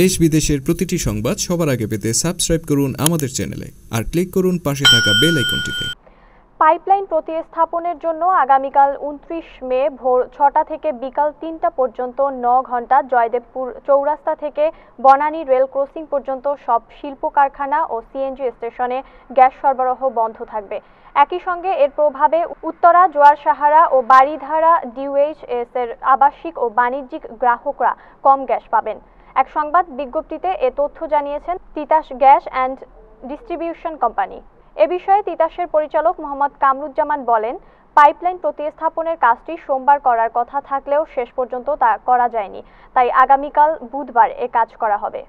দেশ বিদেশের প্রতিটি সংবাদ সবার আগে পেতে সাবস্ক্রাইব করুন আমাদের চ্যানেলে আর ক্লিক করুন পাশে থাকা বেল আইকনটিতে পাইপলাইন প্রতিস্থাপনের জন্য আগামীকাল উনত্রিশ মে ভোর ছটা থেকে বিকাল তিনটা পর্যন্ত ন ঘন্টা জয়দেবপুর চৌরাস্তা থেকে বনানী রেল ক্রসিং পর্যন্ত সব শিল্প কারখানা ও সিএনজি স্টেশনে গ্যাস সরবরাহ বন্ধ থাকবে একই সঙ্গে এর প্রভাবে উত্তরা জোয়ার সাহারা ও বাড়িধারা ডিউএইচএস এর আবাসিক ও বাণিজ্যিক গ্রাহকরা কম গ্যাস পাবেন এক সংবাদ বিজ্ঞপ্তিতে এ তথ্য জানিয়েছেন Titas gas and distribution company এ বিষয়ে তিতাসের পরিচালক মোহাম্মদ কামরুজ্জামান বলেন পাইপলাইন প্রতিস্থাপনের কাজটি সোমবার করার কথা থাকলেও শেষ পর্যন্ত তা করা যায়নি তাই আগামীকাল বুধবার এ কাজ করা হবে